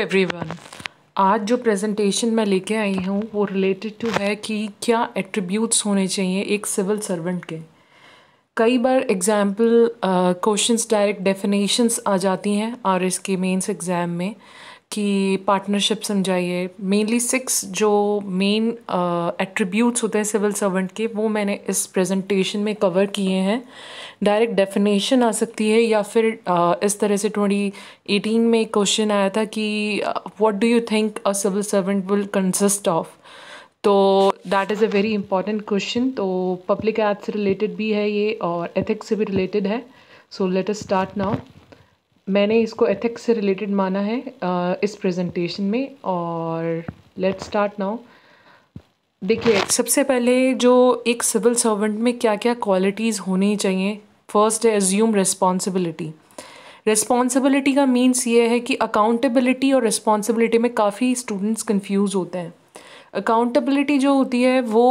Everyone आज जो presentation मैं लेके आई हूँ वो रिलेटेड टू है कि क्या एट्रीब्यूट्स होने चाहिए एक सिविल सर्वेंट के कई बार एग्जाम्पल क्वेश्चंस डायरेक्ट डेफिनेशंस आ जाती हैं आर एस के मेन्स एग्ज़ाम में कि पार्टनरशिप समझाइए मेनली सिक्स जो मेन एट्रीब्यूट्स uh, होते हैं सिविल सर्वेंट के वो मैंने इस प्रेजेंटेशन में कवर किए हैं डायरेक्ट डेफिनेशन आ सकती है या फिर uh, इस तरह से ट्वेंटी एटीन में क्वेश्चन आया था कि what do you think a civil servant will consist of तो that is a very important question तो पब्लिक एड से रिलेटेड भी है ये और एथिक्स से भी रिलेटेड है so let us start now मैंने इसको एथिक्स से रिलेटेड माना है uh, इस प्रेजेंटेशन में और लेट्स स्टार्ट नाउ देखिए सबसे पहले जो एक सिविल सर्वेंट में क्या क्या क्वालिटीज़ होनी चाहिए फर्स्ट है एज्यूम रिस्पॉन्सिबिलिटी रिस्पॉन्सिबिलिटी का मीन्स ये है कि अकाउंटेबिलिटी और रिस्पॉन्सिबिलिटी में काफ़ी स्टूडेंट्स कन्फ्यूज़ होते हैं अकाउंटेबिलिटी जो होती है वो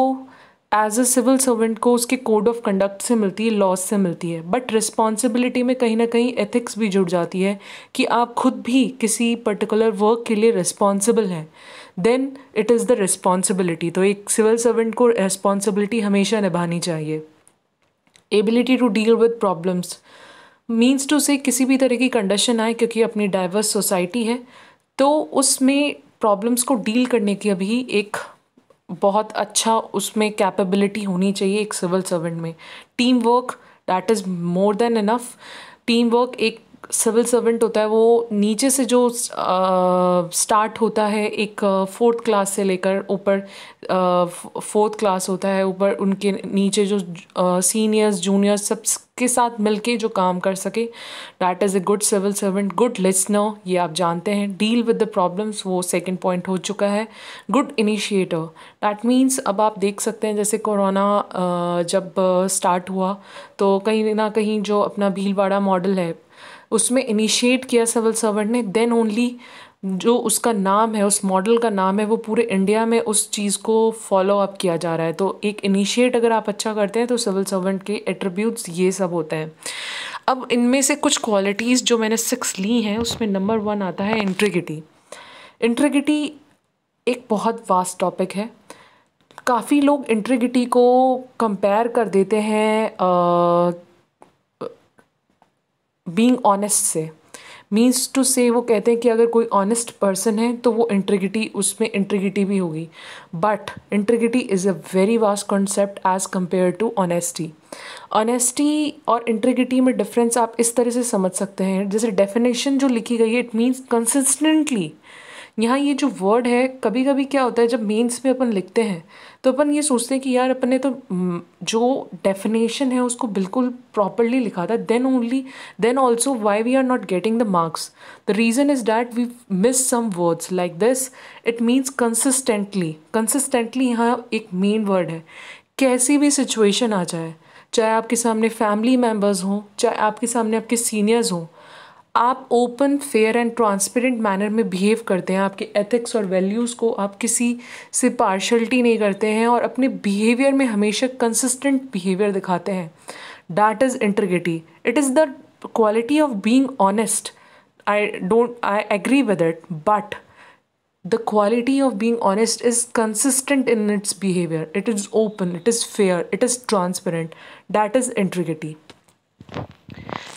एज अ सिविल सर्वेंट को उसके कोड ऑफ कंडक्ट से मिलती है लॉज से मिलती है बट रिस्पॉन्सिबिलिटी में कहीं ना कहीं एथिक्स भी जुड़ जाती है कि आप खुद भी किसी पर्टिकुलर वर्क के लिए रिस्पॉन्सिबल हैं then it is the responsibility तो एक सिविल सर्वेंट को रिस्पॉन्सिबिलिटी हमेशा निभानी चाहिए ability to deal with problems means to से किसी भी तरह की कंडीशन आए क्योंकि अपनी डाइवर्स सोसाइटी है तो उसमें प्रॉब्लम्स को डील करने की अभी एक बहुत अच्छा उसमें कैपेबिलिटी होनी चाहिए एक सिविल सर्वेंट में team work that is more than enough team work एक सिविल सर्वेंट होता है वो नीचे से जो स्टार्ट होता है एक फोर्थ क्लास से लेकर ऊपर फोर्थ क्लास होता है ऊपर उनके नीचे जो सीनियर्स जूनियर्स सब के साथ मिलके जो काम कर सके that is a good civil servant good listener ये आप जानते हैं डील विद द प्रॉब्लम्स वो सेकेंड पॉइंट हो चुका है गुड इनिशिएटर डैट मीन्स अब आप देख सकते हैं जैसे कोरोना जब स्टार्ट हुआ तो कहीं ना कहीं जो अपना भीलवाड़ा मॉडल है उसमें इनिशिएट किया सिविल सर्वेंट ने देन ओनली जो उसका नाम है उस मॉडल का नाम है वो पूरे इंडिया में उस चीज़ को फॉलो अप किया जा रहा है तो एक इनिशिएट अगर आप अच्छा करते हैं तो सिविल सर्वेंट के एट्रीब्यूट्स ये सब होते हैं अब इनमें से कुछ क्वालिटीज़ जो मैंने सिक्स ली हैं उसमें नंबर वन आता है इंट्रिगिटी इंट्रिगिटी एक बहुत वास्ट टॉपिक है काफ़ी लोग इंट्रिगिटी को कंपेयर कर देते हैं बींग ऑनेस्ट से मीन्स टू से वो कहते हैं कि अगर कोई ऑनेस्ट पर्सन है तो वो इंट्रिगिटी उसमें इंट्रिगिटी भी होगी but integrity is a very vast concept as compare to honesty honesty और इंट्रिगिटी में डिफरेंस आप इस तरह से समझ सकते हैं जैसे डेफिनेशन जो लिखी गई है इट मीन्स कंसिस्टेंटली यहाँ ये जो वर्ड है कभी कभी क्या होता है जब मेंस में अपन लिखते हैं तो अपन ये सोचते हैं कि यार अपन ने तो जो डेफिनेशन है उसको बिल्कुल प्रॉपरली लिखा था then only then also why we are not getting the marks the reason is that we miss some words like this it means consistently consistently यहाँ एक मेन वर्ड है कैसी भी सिचुएशन आ जाए चाहे आपके सामने फैमिली मेम्बर्स हों चाहे आपके सामने आपके सीनियर्स हों आप open fair and transparent manner में बिहेव करते हैं आपके एथिक्स और वैल्यूज़ को आप किसी से पार्शलिटी नहीं करते हैं और अपने बिहेवियर में हमेशा कंसिस्टेंट बिहेवियर दिखाते हैं that is integrity it is the quality of being honest I don't I agree with it but the quality of being honest is consistent in its behaviour it is open it is fair it is transparent that is integrity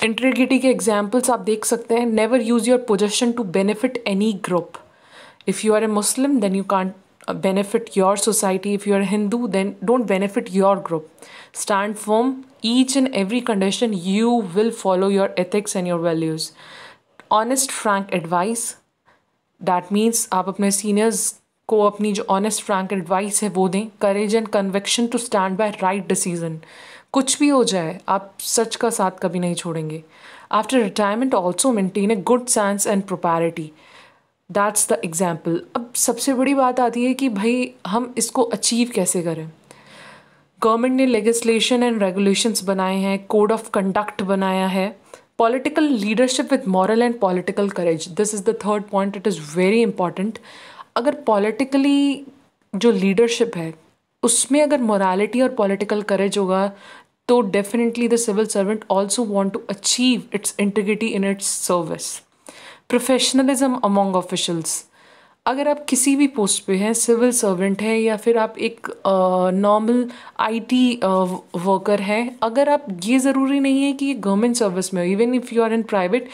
integrity के examples आप देख सकते हैं never use your position to benefit any group if you are a Muslim then you can't benefit your society if you are Hindu then don't benefit your group stand form each and every condition you will follow your ethics and your values honest frank advice that means आप अपने seniors को अपनी जो honest frank advice है वो दें courage and conviction to stand by right decision कुछ भी हो जाए आप सच का साथ कभी नहीं छोड़ेंगे after retirement also maintain a good sense and propriety that's the example अब सबसे बड़ी बात आती है कि भाई हम इसको अचीव कैसे करें गवर्नमेंट ने लेगिस्लेशन एंड रेगुलेशंस बनाए हैं कोड ऑफ कंडक्ट बनाया है political leadership with moral and political courage this is the third point it is very important अगर पॉलिटिकली जो लीडरशिप है उसमें अगर मोरालिटी और पॉलिटिकल करेज होगा so definitely the civil servant also want to achieve its integrity in its service professionalism among officials अगर आप किसी भी पोस्ट पे हैं सिविल सर्वेंट हैं या फिर आप एक नॉर्मल आईटी वर्कर हैं अगर आप ये ज़रूरी नहीं है कि ये गवर्नमेंट सर्विस में हो even if you are in private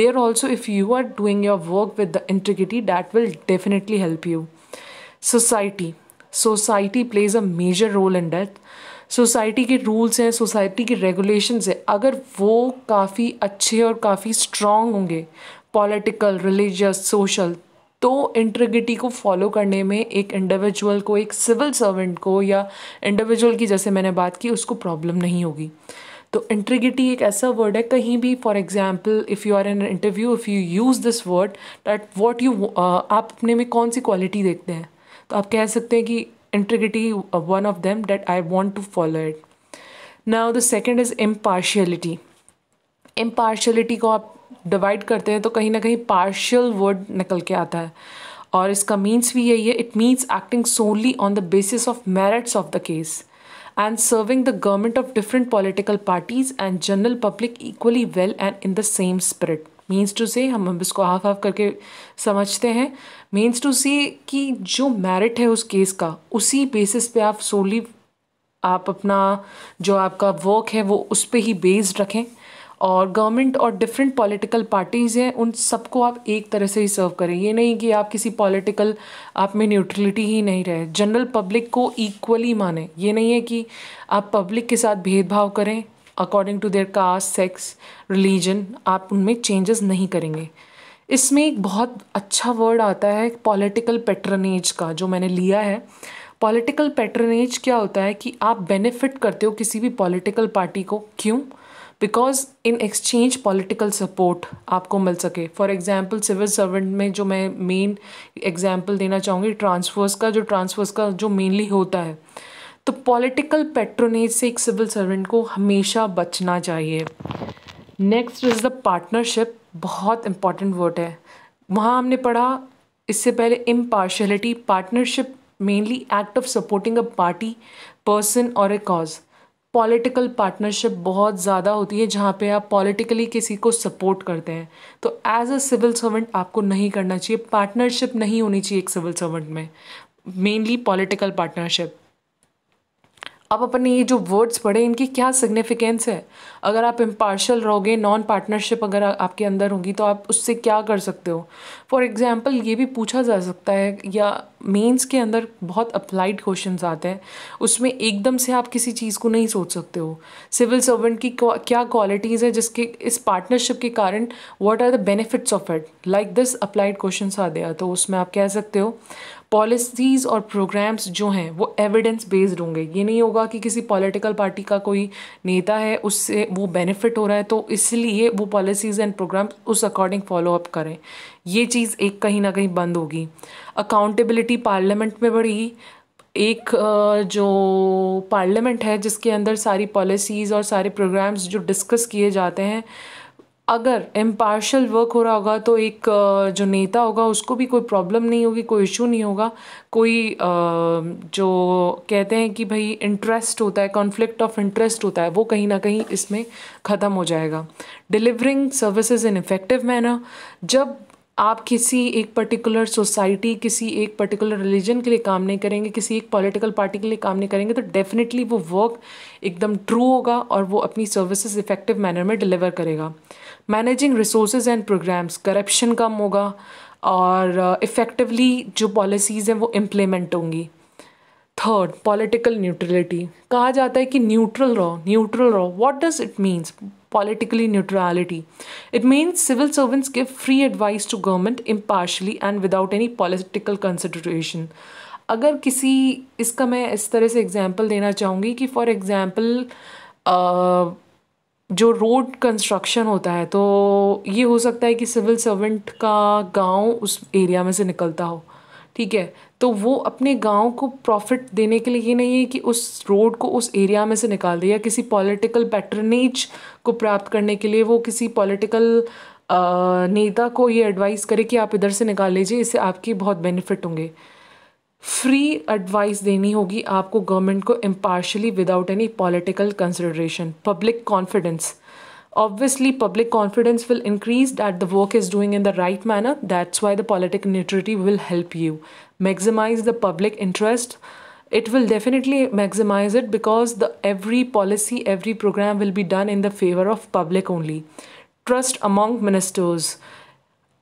there also if you are doing your work with the integrity that will definitely help you society society plays a major role in that society के rules हैं society के regulations हैं अगर वो काफ़ी अच्छे और काफ़ी स्ट्रॉन्ग होंगे पॉलिटिकल रिलीजियस सोशल तो इंट्रिगिटी को फॉलो करने में एक इंडिविजुअल को एक सिविल सर्वेंट को या इंडिविजुअल की जैसे मैंने बात की उसको प्रॉब्लम नहीं होगी तो इंट्रिगिटी एक ऐसा वर्ड है कहीं भी for example if you are an interview if you use this word that what you आप अपने में कौन सी क्वालिटी देखते हैं तो आप कह सकते हैं कि integrity one of them that i want to follow it now the second is impartiality impartiality को आप डिवाइड करते हैं तो कहीं ना कहीं partial word निकल के आता है और इसका means भी यही है It means acting solely on the basis of merits of the case and serving the government of different political parties and general public equally well and in the same spirit. Means to say हम इसको half half करके समझते हैं means to से कि जो merit है उस केस का उसी बेसिस पे आप सोली आप अपना जो आपका वर्क है वो उस पर ही बेस्ड रखें और गवर्नमेंट और डिफरेंट पॉलिटिकल पार्टीज़ हैं उन सबको आप एक तरह से ही सर्व करें ये नहीं कि आप किसी पॉलिटिकल आप में न्यूट्रलिटी ही नहीं रहे जनरल पब्लिक को इक्वली माने ये नहीं है कि आप पब्लिक के साथ भेदभाव करें according to their caste sex religion आप उनमें चेंजेस नहीं करेंगे इसमें एक बहुत अच्छा वर्ड आता है पॉलिटिकल पैटर्नेज का जो मैंने लिया है पॉलिटिकल पैटर्नेज क्या होता है कि आप बेनिफिट करते हो किसी भी पॉलिटिकल पार्टी को क्यों because in exchange political support आपको मिल सके फॉर एग्जाम्पल सिविल सर्वेंट में जो मैं मेन एग्जाम्पल देना चाहूँगी ट्रांसफर्स का जो ट्रांसफर्स का जो मेनली होता है तो पॉलिटिकल पेट्रोनेज से एक सिविल सर्वेंट को हमेशा बचना चाहिए नेक्स्ट इज़ द पार्टनरशिप बहुत इंपॉर्टेंट वर्ड है वहाँ हमने पढ़ा इससे पहले impartiality partnership mainly act of supporting a party person और ए कॉज पॉलिटिकल पार्टनरशिप बहुत ज़्यादा होती है जहाँ पे आप पॉलिटिकली किसी को सपोर्ट करते हैं तो एज अ सिविल सर्वेंट आपको नहीं करना चाहिए पार्टनरशिप नहीं होनी चाहिए एक सिविल सर्वेंट में मेनली पॉलिटिकल पार्टनरशिप आप अपने ये जो वर्ड्स पढ़े इनकी क्या सिग्निफिकेंस है अगर आप इम्पार्शल रहोगे नॉन पार्टनरशिप अगर आपके अंदर होगी तो आप उससे क्या कर सकते हो फॉर एग्ज़ाम्पल ये भी पूछा जा सकता है या मेंस के अंदर बहुत अप्लाइड क्वेश्चन आते हैं उसमें एकदम से आप किसी चीज़ को नहीं सोच सकते हो सिविल सर्वेंट की क्या क्वालिटीज़ है जिसके इस पार्टनरशिप के कारण what are the benefits of it like this applied question आ गया तो उसमें आप कह सकते हो पॉलिसीज़ और प्रोग्राम्स जो हैं वो एविडेंस बेस्ड होंगे ये नहीं होगा कि किसी पॉलिटिकल पार्टी का कोई नेता है उससे वो बेनिफिट हो रहा है तो इसलिए वो पॉलिसीज़ एंड प्रोग्राम उस अकॉर्डिंग फॉलो अप करें ये चीज़ एक कहीं ना कहीं बंद होगी अकाउंटेबिलिटी पार्लियामेंट में बढ़ेगी एक जो पार्लियामेंट है जिसके अंदर सारी पॉलिसीज़ और सारे प्रोग्राम्स जो डिस्कस किए जाते हैं अगर इम्पार्शल वर्क हो रहा होगा तो एक जो नेता होगा उसको भी कोई प्रॉब्लम नहीं होगी कोई इशू नहीं होगा कोई जो कहते हैं कि भाई इंटरेस्ट होता है कॉन्फ्लिक्ट ऑफ इंटरेस्ट होता है वो कहीं ना कहीं इसमें ख़त्म हो जाएगा delivering services in effective manner जब आप किसी एक पर्टिकुलर सोसाइटी किसी एक पर्टिकुलर रिलीजन के लिए काम नहीं करेंगे किसी एक पॉलिटिकल पार्टी के लिए काम नहीं करेंगे तो डेफिनेटली वो वर्क एकदम ट्रू होगा और वो अपनी सर्विसेज इफ़ेक्टिव मैनर में डिलीवर करेगा managing resource and programs corruption कम होगा और इफ़ेक्टिवली uh, जो पॉलिसीज़ हैं वो इम्प्लीमेंट होंगी थर्ड पॉलिटिकल न्यूट्रलिटी कहा जाता है कि न्यूट्रल रहो न्यूट्रल रहो what does it means politically neutrality. It means civil servants give free advice to government impartially and without any political consideration. अगर किसी इसका मैं इस तरह से एग्जांपल देना चाहूँगी कि फॉर एग्जांपल जो रोड कंस्ट्रक्शन होता है तो ये हो सकता है कि सिविल सर्वेंट का गांव उस एरिया में से निकलता हो ठीक है तो वो अपने गांव को प्रॉफिट देने के लिए ये नहीं है कि उस रोड को उस एरिया में से निकाल दे या किसी पॉलिटिकल पैटर्नेज को प्राप्त करने के लिए वो किसी पॉलिटिकल नेता को ये एडवाइस करे कि आप इधर से निकाल लीजिए इससे आपके बहुत बेनिफिट होंगे फ्री एडवाइस देनी होगी आपको गवर्नमेंट को impartially without any political consideration public confidence obviously public confidence will increase that the work is doing in the right manner that's why the political neutrality will help you maximize the public interest it will definitely maximize it because the every policy every program will be done in the favor of public only trust among ministers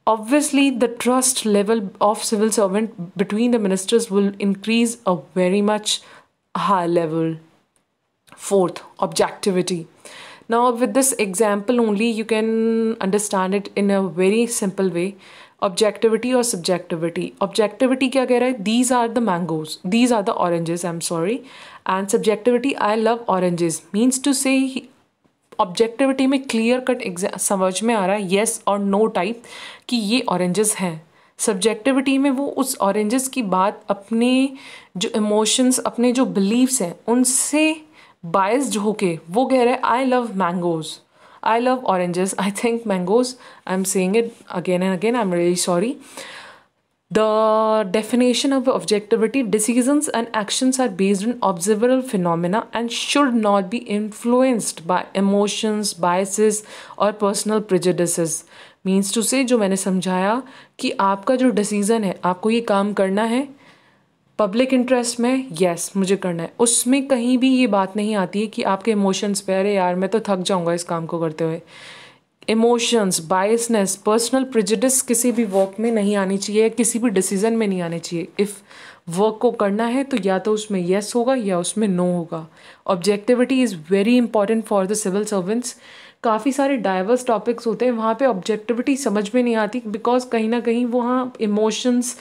obviously the trust level of civil servant between the ministers will increase a very much high level fourth objectivity Now with this example only you can understand it in a very simple way. Objectivity or subjectivity. Objectivity क्या कह रहा है These are the mangoes. These are the oranges. I'm sorry. And subjectivity I love oranges. Means to say objectivity में clear cut समझ में आ रहा है yes और नो टाइप कि ये ऑरेंजेस हैं सब्जेक्टिविटी में वो उस ऑरेंजेस की बात अपने जो इमोशंस अपने जो बिलीव्स हैं उनसे बायस्ड होके वो कह रहे हैं I love mangoes I love oranges I think mangoes I am saying it again and again I am really sorry the definition of objectivity decisions and actions are based in observable phenomena and should not be influenced by emotions biases और personal prejudices means to say जो मैंने समझाया कि आपका जो decision है आपको ये काम करना है पब्लिक इंटरेस्ट में यस मुझे करना है उसमें कहीं भी ये बात नहीं आती है कि आपके इमोशंस पे अरे यार मैं तो थक जाऊँगा इस काम को करते हुए इमोशंस बायसनेस पर्सनल प्रिजिडिस किसी भी वर्क में नहीं आनी चाहिए किसी भी डिसीजन में नहीं आने चाहिए इफ़ वर्क को करना है तो या तो उसमें येस yes होगा या उसमें नो no होगा objectivity is very important for the civil servants काफ़ी सारे डाइवर्स टॉपिक्स होते हैं वहाँ पे ऑब्जेक्टिविटी समझ में नहीं आती बिकॉज कहीं ना कहीं वहाँ इमोशंस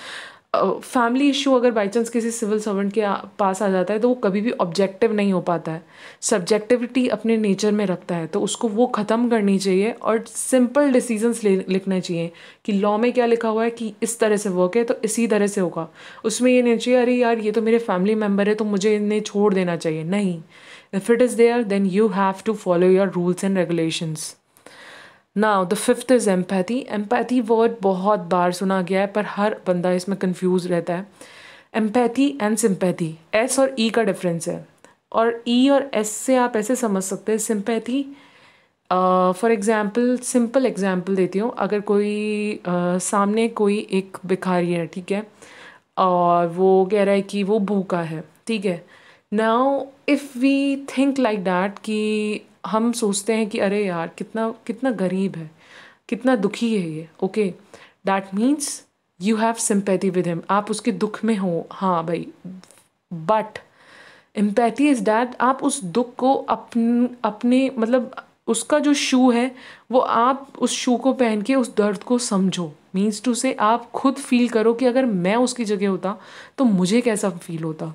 फैमिली इशू अगर बाई चांस किसी सिविल सर्वेंट के पास आ जाता है तो वो कभी भी ऑब्जेक्टिव नहीं हो पाता है सब्जेक्टिविटी अपने नेचर में रखता है तो उसको वो ख़त्म करनी चाहिए और सिंपल डिसीजंस लिखने चाहिए कि लॉ में क्या लिखा हुआ है कि इस तरह से वर्क है तो इसी तरह से होगा उसमें ये नहीं चाहिए अरे यार ये तो मेरे फैमिली मेम्बर है तो मुझे इन्हें छोड़ देना चाहिए नहीं if it is there then you have to follow your rules and regulations now the fifth is empathy empathy word बहुत बार सुना गया है पर हर बंदा इसमें कंफ्यूज रहता है एम्पैथी एंड सिम्पैथी एस और ई e का डिफरेंस है और ई e और एस से आप ऐसे समझ सकते हैं sympathy for example simple example देती हूँ अगर कोई uh, सामने कोई एक भिखारी है ठीक है और वो कह रहा है कि वो भूखा है ठीक है now if we think like that कि हम सोचते हैं कि अरे यार कितना कितना गरीब है कितना दुखी है ये okay that means you have sympathy with him आप उसके दुख में हो हाँ भाई बट एम्पैथी इज़ डैट आप उस दुख को अपन अपने मतलब उसका जो शू है वो आप उस शू को पहन के उस दर्द को समझो मीन्स टू से आप खुद फील करो कि अगर मैं उसकी जगह होता तो मुझे कैसा फील होता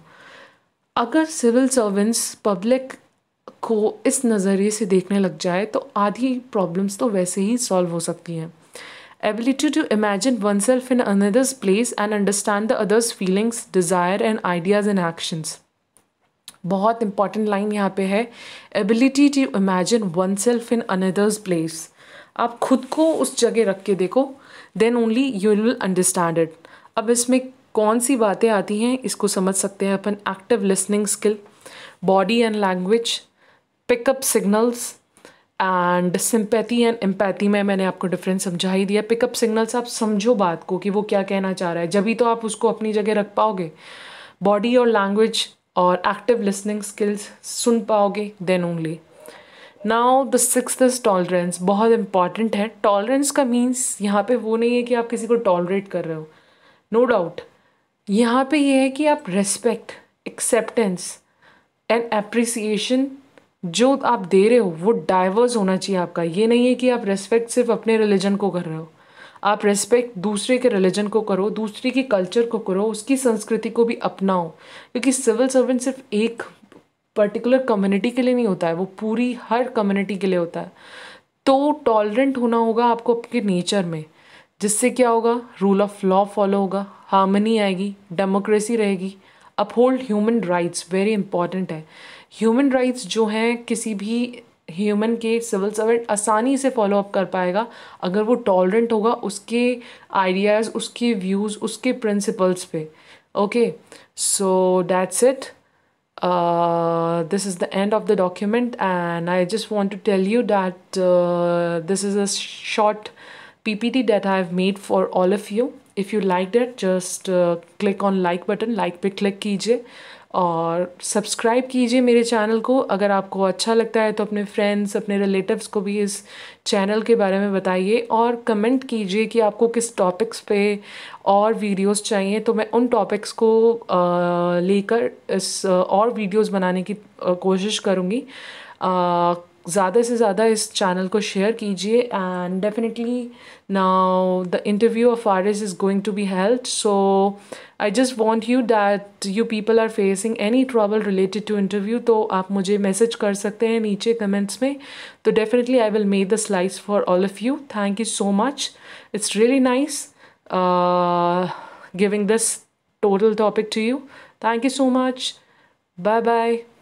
अगर सिविल सर्वेंट्स पब्लिक को इस नज़रिए से देखने लग जाए तो आधी प्रॉब्लम्स तो वैसे ही सॉल्व हो सकती हैं ability to imagine oneself in another's place and understand the others feelings desire and ideas and actions बहुत इंपॉर्टेंट लाइन यहाँ पे है ability to imagine oneself in another's place आप खुद को उस जगह रख के देखो then only you will understand it अब इसमें कौन सी बातें आती हैं इसको समझ सकते हैं अपन active listening skill body and language pick up signals and sympathy and empathy में मैंने आपको डिफरेंस समझा ही दिया पिकअप सिग्नल्स आप समझो बात को कि वो क्या कहना चाह रहा है जब ही तो आप उसको अपनी जगह रख पाओगे बॉडी और लैंग्वेज और एक्टिव लिसनिंग स्किल्स सुन पाओगे then only now the six is tolerance बहुत इंपॉर्टेंट है टॉलरेंस का मीन्स यहाँ पे वो नहीं है कि आप किसी को टॉलरेट कर रहे हो नो डाउट यहाँ पे ये यह है कि आप रेस्पेक्ट एक्सेप्टेंस एंड एप्रिसिएशन जो आप दे रहे हो वो डाइवर्स होना चाहिए आपका ये नहीं है कि आप रेस्पेक्ट सिर्फ अपने रिलीजन को कर रहे हो आप रेस्पेक्ट दूसरे के रिलीजन को करो दूसरे की कल्चर को करो उसकी संस्कृति को भी अपनाओ क्योंकि सिविल सर्वेंट सिर्फ एक पर्टिकुलर कम्युनिटी के लिए नहीं होता है वो पूरी हर कम्युनिटी के लिए होता है तो टॉलरेंट होना होगा आपको आपके नेचर में जिससे क्या होगा रूल ऑफ लॉ फॉलो होगा हार्मनी आएगी डेमोक्रेसी रहेगी uphold human rights very important है ह्यूमन राइट्स जो हैं किसी भी ह्यूमन के सिविल सर्वेंट आसानी से फॉलो अप कर पाएगा अगर वो टॉलरेंट होगा उसके आइडियाज़ उसके व्यूज़ उसके प्रिंसिपल्स पे okay so that's it this is the end of the document and I just want to tell you that this is a short P P T that I have made for all of you if you like that just click on like button like पे click कीजिए और subscribe कीजिए मेरे channel को अगर आपको अच्छा लगता है तो अपने फ्रेंड्स अपने रिलेटिव्स को भी इस चैनल के बारे में बताइए और कमेंट कीजिए कि आपको किस टॉपिक्स पे और वीडियोस चाहिए तो मैं उन टॉपिक्स को लेकर इस और वीडियोस बनाने की कोशिश करूँगी ज़्यादा से ज़्यादा इस चैनल को शेयर कीजिए and definitely now the interview of R S is going to be help so I just want you that you people are facing any trouble related to interview तो आप मुझे मैसेज कर सकते हैं नीचे comments में तो definitely I will make the slides for all of you thank you so much it's really nice giving this total topic to you thank you so much bye bye